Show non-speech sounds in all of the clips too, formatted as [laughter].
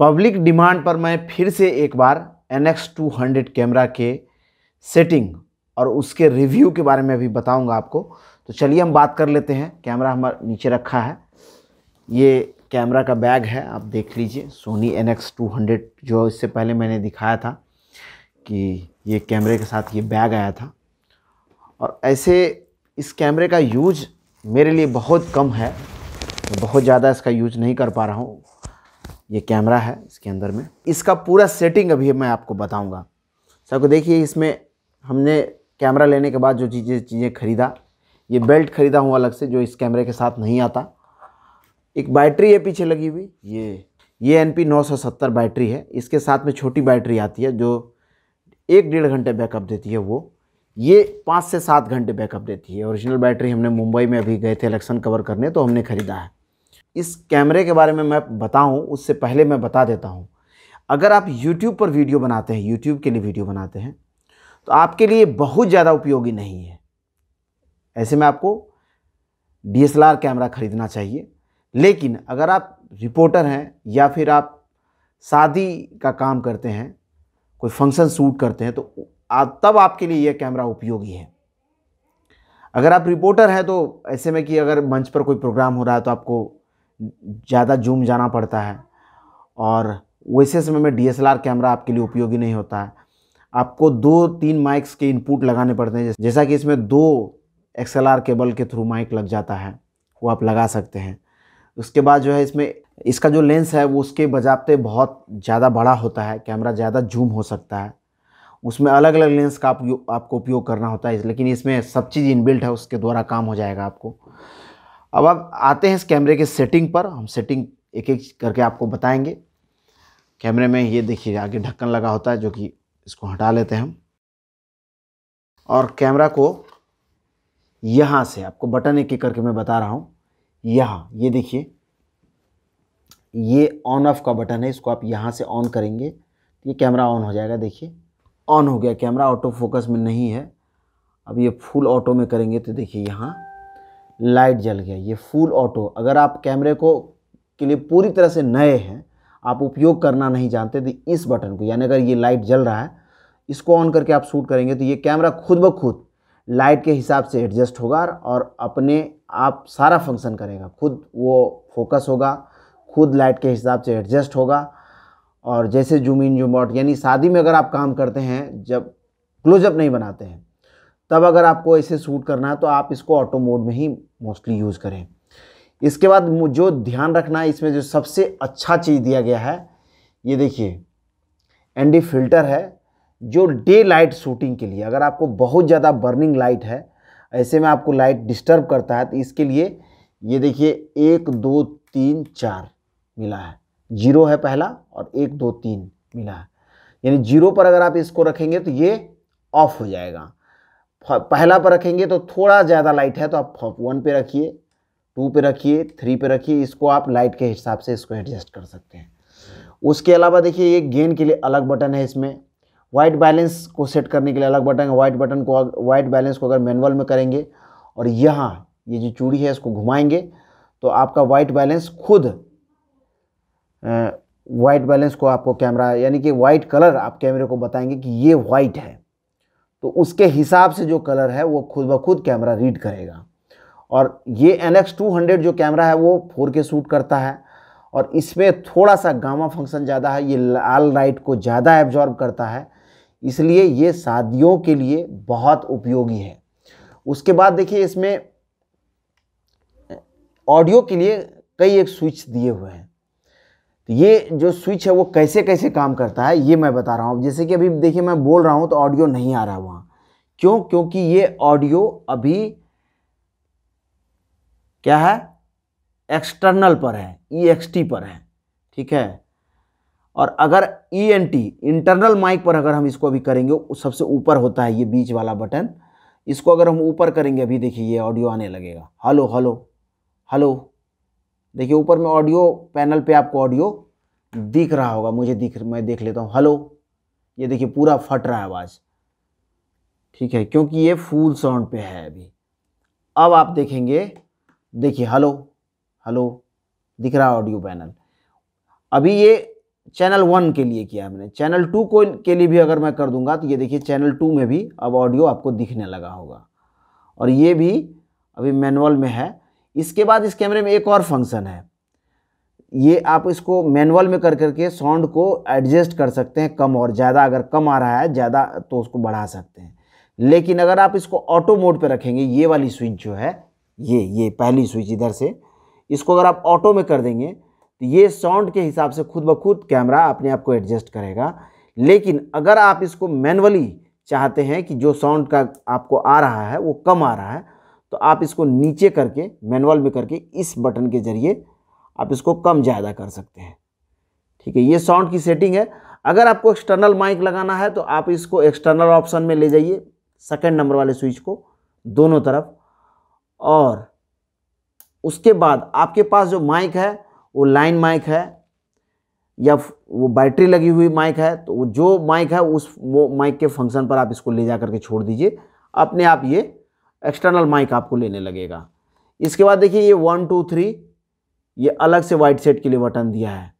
public demand पर मैं फिर से एक बार N X two hundred camera के सेटिंग और उसके रिव्यू के बारे में भी बताऊंगा आपको तो चलिए हम बात कर लेते हैं कैमरा हमारे नीचे रखा है ये कैमरा का बैग है आप देख लीजिए Sony N X two hundred जो इससे पहले मैंने दिखाया था कि ये कैमरे के साथ ये बैग आया था और ऐसे इस कैमरे का यूज मेरे लिए बहुत कम है बहुत ज़्यादा इसका यूज नहीं कर पा रहा हूँ ये कैमरा है इसके अंदर में इसका पूरा सेटिंग अभी मैं आपको बताऊंगा सबको देखिए इसमें हमने कैमरा लेने के बाद जो चीज़ें चीज़ें ख़रीदा ये बेल्ट ख़रीदा हूँ अलग से जो इस कैमरे के साथ नहीं आता एक बैटरी है पीछे लगी हुई ये ये एन पी नौ सौ सत्तर बैटरी है इसके साथ में छोटी बैटरी आती है जो एक डेढ़ घंटे बैकअप देती है वो ये पाँच से सात घंटे बैकअप देती है ओरिजिनल बैटरी हमने मुंबई में अभी गए थे इलेक्शन कवर करने तो हमने ख़रीदा है इस कैमरे के बारे में मैं बताऊं उससे पहले मैं बता देता हूं अगर आप YouTube पर वीडियो बनाते हैं YouTube के लिए वीडियो बनाते हैं तो आपके लिए बहुत ज़्यादा उपयोगी नहीं है ऐसे में आपको डी कैमरा ख़रीदना चाहिए लेकिन अगर आप रिपोर्टर हैं या फिर आप शादी का काम करते हैं कोई फंक्शन शूट करते हैं तो तब आपके लिए यह कैमरा उपयोगी है अगर आप रिपोर्टर हैं तो ऐसे में कि अगर मंच पर कोई प्रोग्राम हो रहा है तो आपको ज़्यादा जूम जाना पड़ता है और वैसे समय में डी कैमरा आपके लिए उपयोगी नहीं होता है आपको दो तीन माइक्स के इनपुट लगाने पड़ते हैं जैसा कि इसमें दो एक्स केबल के थ्रू माइक लग जाता है वो आप लगा सकते हैं उसके बाद जो है इसमें इसका जो लेंस है वो उसके बजाबते बहुत ज़्यादा बड़ा होता है कैमरा ज़्यादा जूम हो सकता है उसमें अलग अलग लेंस का आप आपको उपयोग करना होता है लेकिन इसमें सब चीज़ इनबिल्ट है उसके द्वारा काम हो जाएगा आपको अब आप आते हैं इस कैमरे के सेटिंग पर हम सेटिंग एक एक करके आपको बताएंगे कैमरे में ये देखिए आगे ढक्कन लगा होता है जो कि इसको हटा लेते हैं हम और कैमरा को यहाँ से आपको बटन एक एक करके मैं बता रहा हूँ यहाँ ये देखिए ये ऑन ऑफ का बटन है इसको आप यहाँ से ऑन करेंगे तो ये कैमरा ऑन हो जाएगा देखिए ऑन हो गया कैमरा ऑटो फोकस में नहीं है अब ये फुल ऑटो में करेंगे तो देखिए यहाँ लाइट जल गया ये फुल ऑटो अगर आप कैमरे को के लिए पूरी तरह से नए हैं आप उपयोग करना नहीं जानते तो इस बटन को यानी अगर ये लाइट जल रहा है इसको ऑन करके आप शूट करेंगे तो ये कैमरा खुद ब खुद लाइट के हिसाब से एडजस्ट होगा और अपने आप सारा फंक्शन करेगा खुद वो फोकस होगा खुद लाइट के हिसाब से एडजस्ट होगा और जैसे जूम इन जूम आउट यानी शादी में अगर आप काम करते हैं जब क्लोजअप नहीं बनाते हैं तब अगर आपको इसे सूट करना है तो आप इसको ऑटो मोड में ही मोस्टली यूज़ करें इसके बाद जो ध्यान रखना है इसमें जो सबसे अच्छा चीज़ दिया गया है ये देखिए एनडी फिल्टर है जो डे लाइट शूटिंग के लिए अगर आपको बहुत ज़्यादा बर्निंग लाइट है ऐसे में आपको लाइट डिस्टर्ब करता है तो इसके लिए ये देखिए एक दो तीन चार मिला है जीरो है पहला और एक दो तीन मिला है यानी जीरो पर अगर आप इसको रखेंगे तो ये ऑफ हो जाएगा पहला पर रखेंगे तो थोड़ा ज़्यादा लाइट है तो आप वन पे रखिए टू पे रखिए थ्री पे रखिए इसको आप लाइट के हिसाब से इसको एडजस्ट कर सकते हैं उसके अलावा देखिए ये गेन के लिए अलग बटन है इसमें वाइट बैलेंस को सेट करने के लिए अलग बटन है वाइट बटन को वाइट बैलेंस को अगर मैनुअल में करेंगे और यहाँ ये जो चूड़ी है इसको घुमाएंगे तो आपका वाइट बैलेंस खुद वाइट बैलेंस को आपको कैमरा यानी कि वाइट कलर आप कैमरे को बताएंगे कि ये वाइट है तो उसके हिसाब से जो कलर है वो खुद ब खुद कैमरा रीड करेगा और ये एन एक्स टू हंड्रेड जो कैमरा है वो फोर के शूट करता है और इसमें थोड़ा सा गामा फंक्शन ज़्यादा है ये लाल लाइट को ज़्यादा एब्जॉर्ब करता है इसलिए ये शादियों के लिए बहुत उपयोगी है उसके बाद देखिए इसमें ऑडियो के लिए कई एक स्विच दिए हुए हैं ये जो स्विच है वो कैसे कैसे काम करता है ये मैं बता रहा हूँ जैसे कि अभी देखिए मैं बोल रहा हूँ तो ऑडियो नहीं आ रहा वहाँ क्यों क्योंकि ये ऑडियो अभी क्या है एक्सटर्नल पर है ई e पर है ठीक है और अगर E N T internal mic पर अगर हम इसको अभी करेंगे सबसे ऊपर होता है ये बीच वाला बटन इसको अगर हम ऊपर करेंगे अभी देखिए ये ऑडियो आने लगेगा हेलो हेलो हेलो देखिए ऊपर में ऑडियो पैनल पे आपको ऑडियो दिख रहा होगा मुझे दिख मैं देख लेता हूँ हेलो ये देखिए पूरा फट रहा है आवाज़ ठीक है क्योंकि ये फुल साउंड पे है अभी अब आप देखेंगे देखिए हेलो हेलो दिख रहा ऑडियो पैनल अभी ये चैनल वन के लिए किया हमने चैनल टू को के लिए भी अगर मैं कर दूंगा तो ये देखिए चैनल टू में भी अब ऑडियो आपको दिखने लगा होगा और ये भी अभी मैनुअल में है इसके बाद इस कैमरे में एक और फंक्शन है ये आप इसको मैनुअल में कर करके साउंड को एडजस्ट कर सकते हैं कम और ज़्यादा अगर कम आ रहा है ज़्यादा तो उसको बढ़ा सकते हैं लेकिन अगर आप इसको ऑटो मोड पे रखेंगे ये वाली स्विच जो है ये ये पहली स्विच इधर से इसको अगर आप ऑटो में कर देंगे तो ये साउंड के हिसाब से खुद ब खुद कैमरा अपने आप को एडजस्ट करेगा लेकिन अगर आप इसको मैनुअली चाहते हैं कि जो साउंड का आपको आ रहा है वो कम आ रहा है तो आप इसको नीचे करके मैनुअल में करके इस बटन के ज़रिए आप इसको कम ज़्यादा कर सकते हैं ठीक है ये साउंड की सेटिंग है अगर आपको एक्सटर्नल माइक लगाना है तो आप इसको एक्सटर्नल ऑप्शन में ले जाइए सेकेंड नंबर वाले स्विच को दोनों तरफ और उसके बाद आपके पास जो माइक है वो लाइन माइक है या वो बैटरी लगी हुई माइक है तो जो माइक है उस वो माइक के फंक्शन पर आप इसको ले जा करके छोड़ दीजिए अपने आप ये एक्सटर्नल माइक आपको लेने लगेगा इसके बाद देखिए ये वन टू थ्री ये अलग से वाइट सेट के लिए बटन दिया है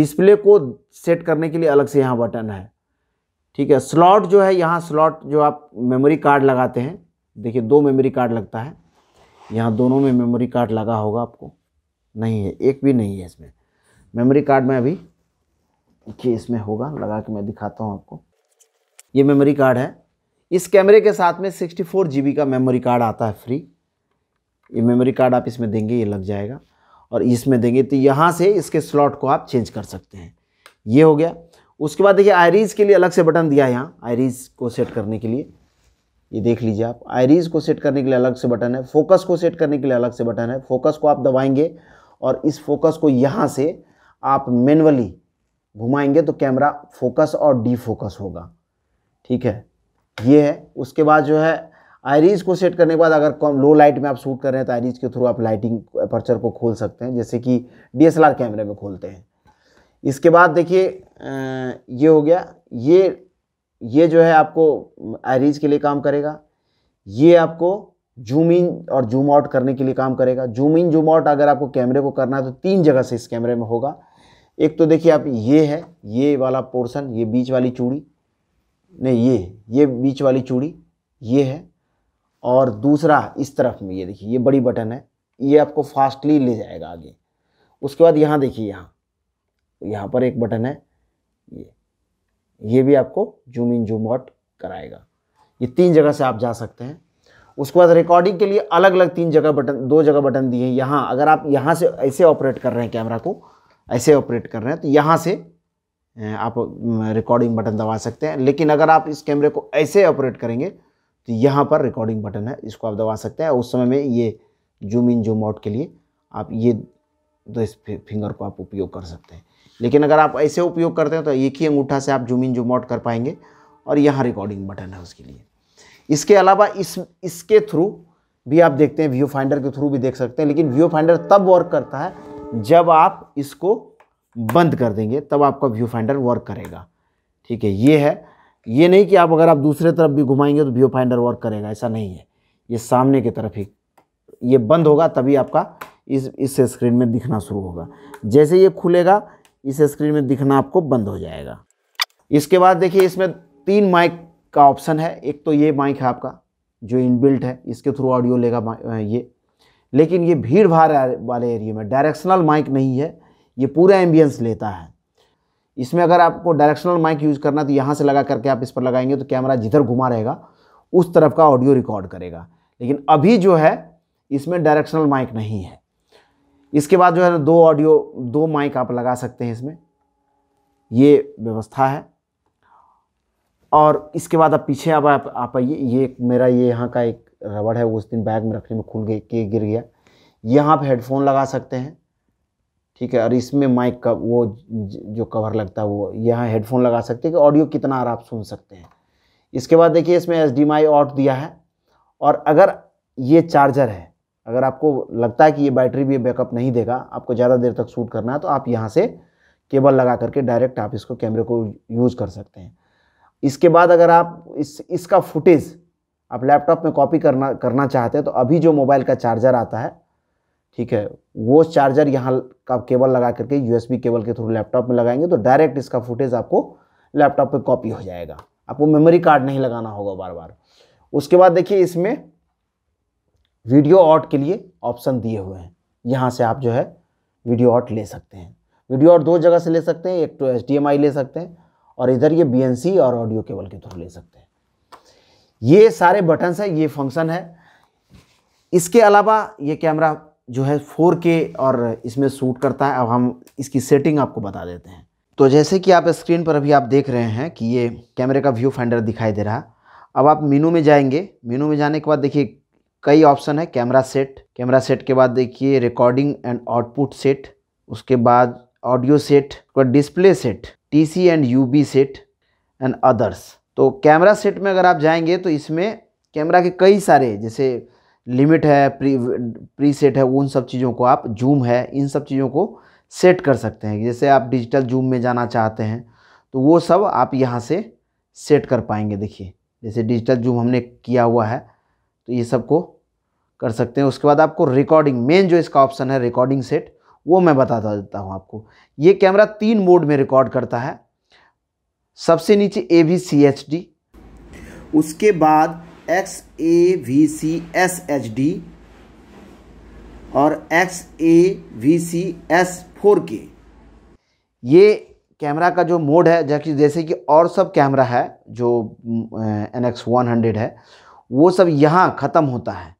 डिस्प्ले को सेट करने के लिए अलग से यहाँ बटन है ठीक है स्लॉट जो है यहाँ स्लॉट जो आप मेमोरी कार्ड लगाते हैं देखिए दो मेमोरी कार्ड लगता है यहाँ दोनों में मेमोरी कार्ड लगा होगा आपको नहीं है एक भी नहीं है इसमें मेमोरी कार्ड में अभी देखिए इसमें होगा लगा के मैं दिखाता हूँ आपको ये मेमोरी कार्ड है इस कैमरे के साथ में जी बी का मेमोरी कार्ड आता है फ्री ये मेमोरी कार्ड आप इसमें देंगे ये लग जाएगा और इसमें देंगे तो यहाँ से इसके स्लॉट को आप चेंज कर सकते हैं ये हो गया उसके बाद देखिए आयरीज के लिए अलग से बटन दिया है यहाँ आयरीज को सेट करने के लिए ये देख लीजिए आप आयरीज को सेट करने के लिए अलग से बटन है फोकस को सेट करने के लिए अलग से बटन है फोकस को आप दबाएंगे और इस फोकस को यहाँ से आप मैनुअली घुमाएंगे तो कैमरा फोकस और फोकस होगा ठीक है ये है उसके बाद जो है आयरीज को सेट करने के बाद अगर कम लो लाइट में आप शूट कर रहे हैं तो आयरीज के थ्रू आप लाइटिंग अपर्चर को खोल सकते हैं जैसे कि डीएसएलआर कैमरे में खोलते हैं इसके बाद देखिए ये हो गया ये ये जो है आपको आयरीज के लिए काम करेगा ये आपको जूम इन और जूम आउट करने के लिए काम करेगा जूम इन जूम आउट अगर आपको कैमरे को करना है तो तीन जगह से इस कैमरे में होगा एक तो देखिए आप ये है ये वाला पोर्शन ये बीच वाली चूड़ी नहीं ये ये बीच वाली चूड़ी ये है और दूसरा इस तरफ में ये देखिए ये बड़ी बटन है ये आपको फास्टली ले जाएगा आगे उसके बाद यहाँ देखिए यहाँ यहाँ पर एक बटन है ये ये भी आपको जूम इन जूम आउट कराएगा ये तीन जगह से आप जा सकते हैं उसके बाद रिकॉर्डिंग के लिए अलग अलग तीन जगह बटन दो जगह बटन दिए हैं यहाँ अगर आप यहाँ से ऐसे ऑपरेट कर रहे हैं कैमरा को ऐसे ऑपरेट कर रहे हैं तो यहाँ से आप रिकॉर्डिंग बटन दबा सकते हैं लेकिन अगर आप इस कैमरे को ऐसे ऑपरेट करेंगे तो यहाँ पर रिकॉर्डिंग बटन है इसको आप दबा सकते हैं उस समय में ये जूम इन जूम आउट के लिए आप ये दो तो इस फिंगर को आप उपयोग कर सकते हैं लेकिन अगर आप ऐसे उपयोग करते हैं तो एक ही अंगूठा से आप जूम इन जूम आउट कर पाएंगे और यहाँ रिकॉर्डिंग बटन है उसके लिए इसके अलावा इस इसके थ्रू भी आप देखते हैं व्यू फाइंडर के थ्रू भी देख सकते हैं लेकिन व्यू फाइंडर तब वर्क करता है जब आप इसको बंद कर देंगे तब आपका व्यू फाइंडर वर्क करेगा ठीक है ये है ये नहीं कि आप अगर आप दूसरे तरफ भी घुमाएंगे तो व्यू फाइंडर वर्क करेगा ऐसा नहीं है ये सामने की तरफ ही ये बंद होगा तभी आपका इस इस स्क्रीन में दिखना शुरू होगा जैसे ये खुलेगा इस स्क्रीन में दिखना आपको बंद हो जाएगा इसके बाद देखिए इसमें तीन माइक का ऑप्शन है एक तो ये माइक है आपका जो इनबिल्ट है इसके थ्रू ऑडियो लेगा ये लेकिन ये भीड़ भाड़ वाले एरिया में डायरेक्शनल माइक नहीं है ये पूरा एम्बियंस लेता है इसमें अगर आपको डायरेक्शनल माइक यूज़ करना तो यहाँ से लगा करके आप इस पर लगाएंगे तो कैमरा जिधर घुमा रहेगा उस तरफ का ऑडियो रिकॉर्ड करेगा लेकिन अभी जो है इसमें डायरेक्शनल माइक नहीं है इसके बाद जो है दो ऑडियो दो माइक आप लगा सकते हैं इसमें ये व्यवस्था है और इसके बाद आप पीछे अब आप, आप ये ये मेरा ये यहाँ का एक रबड़ है वो उस दिन बैग में रखने में खुल गई गिर गया यहाँ आप हेडफोन लगा सकते हैं ठीक है और इसमें माइक का वो जो कवर लगता है वो यहाँ हेडफोन लगा सकते हैं कि ऑडियो कितना आर आप सुन सकते हैं इसके बाद देखिए इसमें एच डी माई ऑट दिया है और अगर ये चार्जर है अगर आपको लगता है कि ये बैटरी भी बैकअप नहीं देगा आपको ज़्यादा देर तक शूट करना है तो आप यहाँ से केबल लगा करके डायरेक्ट आप इसको कैमरे को यूज़ कर सकते हैं इसके बाद अगर आप इस इसका फुटेज आप लैपटॉप में कॉपी करना करना चाहते हैं तो अभी जो मोबाइल का चार्जर आता है ठीक है वो चार्जर यहाँ का केबल लगा करके यूएसबी केबल के थ्रू लैपटॉप में लगाएंगे तो डायरेक्ट इसका फुटेज आपको लैपटॉप पे कॉपी हो जाएगा आपको मेमोरी कार्ड नहीं लगाना होगा बार बार उसके बाद देखिए इसमें वीडियो ऑट के लिए ऑप्शन दिए हुए हैं यहाँ से आप जो है वीडियो ऑट ले सकते हैं वीडियो ऑट दो जगह से ले सकते हैं एक तो एच ले सकते हैं और इधर ये बी और ऑडियो केबल के थ्रू ले सकते हैं ये सारे बटन्स हैं ये फंक्शन है इसके अलावा ये कैमरा जो है 4K और इसमें सूट करता है अब हम इसकी सेटिंग आपको बता देते हैं तो जैसे कि आप स्क्रीन पर अभी आप देख रहे हैं कि ये कैमरे का व्यू फाइंडर दिखाई दे रहा अब आप मीनू में जाएंगे मीनू में जाने के बाद देखिए कई ऑप्शन है कैमरा सेट कैमरा सेट के बाद देखिए रिकॉर्डिंग एंड आउटपुट सेट उसके बाद audio set display set T and U set and others तो कैमरा सेट में अगर आप जाएंगे तो इसमें कैमरा के कई सारे जैसे लिमिट है प्री प्री सेट है उन सब चीज़ों को आप जूम है इन सब चीज़ों को सेट कर सकते हैं जैसे आप डिजिटल जूम में जाना चाहते हैं तो वो सब आप यहाँ से सेट कर पाएंगे देखिए जैसे डिजिटल जूम हमने किया हुआ है तो ये सब को कर सकते हैं उसके बाद आपको रिकॉर्डिंग मेन जो इसका ऑप्शन है रिकॉर्डिंग सेट वो मैं बता देता हूँ आपको ये कैमरा तीन मोड में रिकॉर्ड करता है सबसे नीचे A V C H D उसके बाद X A V C S H D और X A V C S four के ये कैमरा का जो मोड है जबकि जैसे कि और सब कैमरा है जो एन एक्स वन हंड्रेड है वो सब यहाँ ख़त्म होता है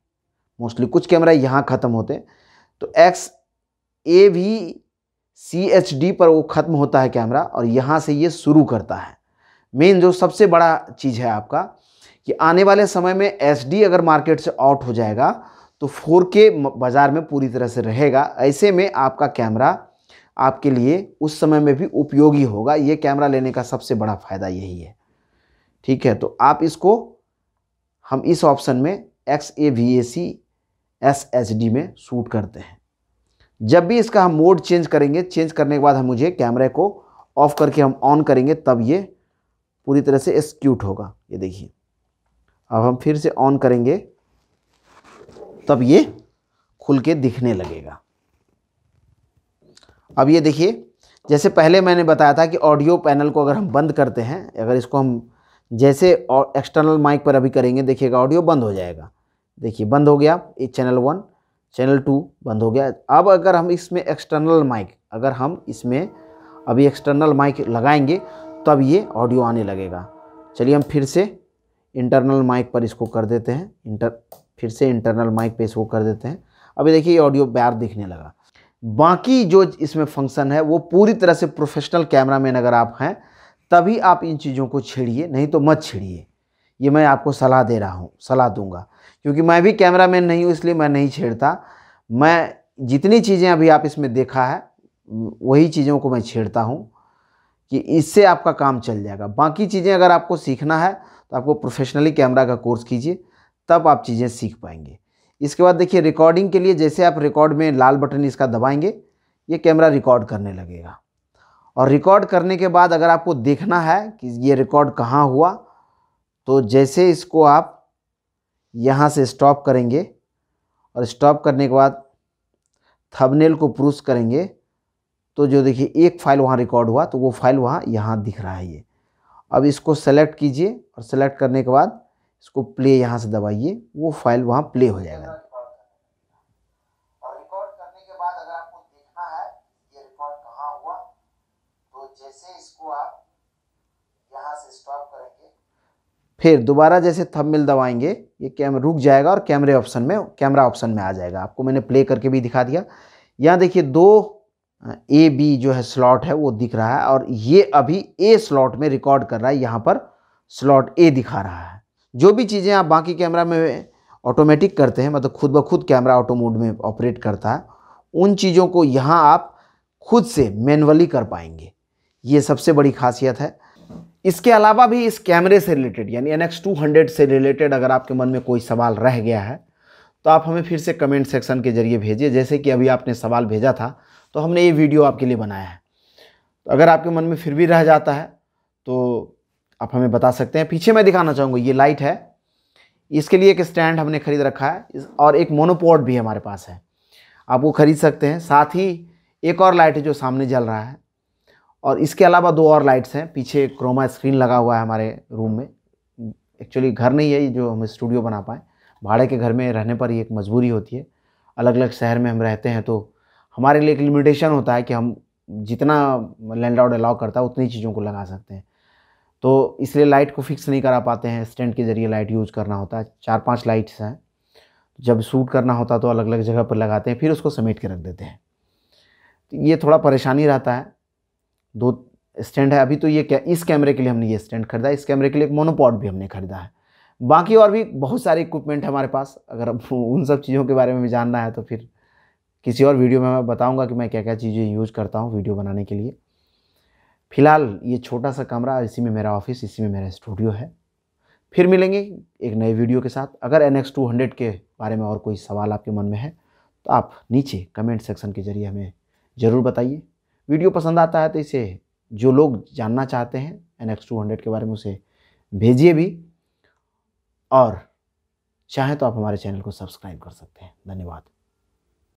मोस्टली कुछ कैमरा यहाँ ख़त्म होते हैं तो X A V C H D पर वो ख़त्म होता है कैमरा और यहाँ से ये शुरू करता है मेन जो सबसे बड़ा चीज़ है आपका कि आने वाले समय में एस अगर मार्केट से आउट हो जाएगा तो फोर बाज़ार में पूरी तरह से रहेगा ऐसे में आपका कैमरा आपके लिए उस समय में भी उपयोगी होगा ये कैमरा लेने का सबसे बड़ा फ़ायदा यही है ठीक है तो आप इसको हम इस ऑप्शन में X A V A C S H D में शूट करते हैं जब भी इसका हम मोड चेंज करेंगे चेंज करने के बाद हम मुझे कैमरे को ऑफ़ करके हम ऑन करेंगे तब ये पूरी तरह से एक्सक्यूट होगा ये देखिए अब हम फिर से ऑन करेंगे तब ये खुल के दिखने लगेगा अब ये देखिए जैसे पहले मैंने बताया था कि ऑडियो पैनल को अगर हम बंद करते हैं अगर इसको हम जैसे एक्सटर्नल माइक पर अभी करेंगे देखिएगा ऑडियो बंद हो जाएगा देखिए बंद हो गया ये चैनल वन चैनल टू बंद हो गया अब अगर हम इसमें एक्सटर्नल माइक अगर हम इसमें अभी एक्सटर्नल माइक लगाएंगे तब ये ऑडियो आने लगेगा चलिए हम फिर से इंटरनल माइक पर इसको कर देते हैं इंटर फिर से इंटरनल माइक पे इसको कर देते हैं अभी देखिए ये ऑडियो प्यार दिखने लगा बाकी जो इसमें फंक्शन है वो पूरी तरह से प्रोफेशनल कैमरा मैन अगर आप हैं तभी आप इन चीज़ों को छेड़िए नहीं तो मत छेड़िए ये मैं आपको सलाह दे रहा हूँ सलाह दूंगा क्योंकि मैं भी कैमरा मैन नहीं हूँ इसलिए मैं नहीं छेड़ता मैं जितनी चीज़ें अभी आप इसमें देखा है वही चीज़ों को मैं छेड़ता हूँ कि इससे आपका काम चल जाएगा बाकी चीज़ें अगर आपको सीखना है तो आपको प्रोफेशनली कैमरा का कोर्स कीजिए तब आप चीज़ें सीख पाएंगे इसके बाद देखिए रिकॉर्डिंग के लिए जैसे आप रिकॉर्ड में लाल बटन इसका दबाएंगे ये कैमरा रिकॉर्ड करने लगेगा और रिकॉर्ड करने के बाद अगर आपको देखना है कि ये रिकॉर्ड कहाँ हुआ तो जैसे इसको आप यहाँ से स्टॉप करेंगे और स्टॉप करने के बाद थंबनेल को प्रूस करेंगे तो जो देखिए एक फ़ाइल वहाँ रिकॉर्ड हुआ तो वो फाइल वहाँ यहाँ दिख रहा है ये अब इसको सेलेक्ट कीजिए और सेलेक्ट करने के बाद इसको प्ले यहाँ से दबाइए वो फाइल वहाँ प्ले हो जाएगा तो फिर दोबारा जैसे थंबनेल दबाएंगे ये कैमरा रुक जाएगा और कैमरे ऑप्शन में कैमरा ऑप्शन में आ जाएगा आपको मैंने प्ले करके भी दिखा दिया यहाँ देखिए दो ए बी जो है स्लॉट है वो दिख रहा है और ये अभी ए स्लॉट में रिकॉर्ड कर रहा है यहाँ पर स्लॉट ए दिखा रहा है जो भी चीज़ें आप बाकी कैमरा में ऑटोमेटिक करते हैं मतलब खुद ब खुद कैमरा ऑटो मोड में ऑपरेट करता है उन चीज़ों को यहाँ आप खुद से मैनुअली कर पाएंगे ये सबसे बड़ी खासियत है इसके अलावा भी इस कैमरे से रिलेटेड यानी एन एक्स टू हंड्रेड से रिलेटेड अगर आपके मन में कोई सवाल रह गया है तो आप हमें फिर से कमेंट सेक्शन के ज़रिए भेजिए जैसे कि अभी आपने सवाल भेजा था तो हमने ये वीडियो आपके लिए बनाया है तो अगर आपके मन में फिर भी रह जाता है तो आप हमें बता सकते हैं पीछे मैं दिखाना चाहूँगा ये लाइट है इसके लिए एक स्टैंड हमने खरीद रखा है और एक मोनोपोर्ट भी हमारे पास है आप वो खरीद सकते हैं साथ ही एक और लाइट है जो सामने जल रहा है और इसके अलावा दो और लाइट्स हैं पीछे क्रोमा स्क्रीन लगा हुआ है हमारे रूम में एक्चुअली घर नहीं है ये जो हम स्टूडियो बना पाएँ भाड़े के घर में रहने पर ही एक मजबूरी होती है अलग अलग शहर में हम रहते हैं तो हमारे लिए एक लिमिटेशन होता है कि हम जितना लैंड लॉर्ड अलाउ करता है उतनी चीज़ों को लगा सकते हैं तो इसलिए लाइट को फिक्स नहीं करा पाते हैं स्टैंड के ज़रिए लाइट यूज करना होता है चार पांच लाइट्स हैं जब सूट करना होता तो अलग अलग जगह पर लगाते हैं फिर उसको समेट के रख देते हैं तो ये थोड़ा परेशानी रहता है दो स्टैंड है अभी तो ये क्या इस कैमरे के लिए हमने ये स्टैंड खरीदा इस कैमरे के लिए एक मोनोपॉड भी हमने खरीदा है बाकी और भी बहुत सारे इक्विपमेंट हमारे पास अगर [laughs] उन सब चीज़ों के बारे में भी जानना है तो फिर किसी और वीडियो में मैं बताऊंगा कि मैं क्या क्या चीज़ें यूज करता हूँ वीडियो बनाने के लिए फिलहाल ये छोटा सा कमरा इसी में मेरा ऑफिस इसी में मेरा स्टूडियो है फिर मिलेंगे एक नए वीडियो के साथ अगर एन एक्स टू हंड्रेड के बारे में और कोई सवाल आपके मन में है तो आप नीचे कमेंट सेक्शन के जरिए हमें ज़रूर बताइए वीडियो पसंद आता है तो इसे जो लोग जानना चाहते हैं एन एक्स टू हंड्रेड के बारे में उसे भेजिए भी और चाहें तो आप हमारे चैनल को सब्सक्राइब कर सकते हैं धन्यवाद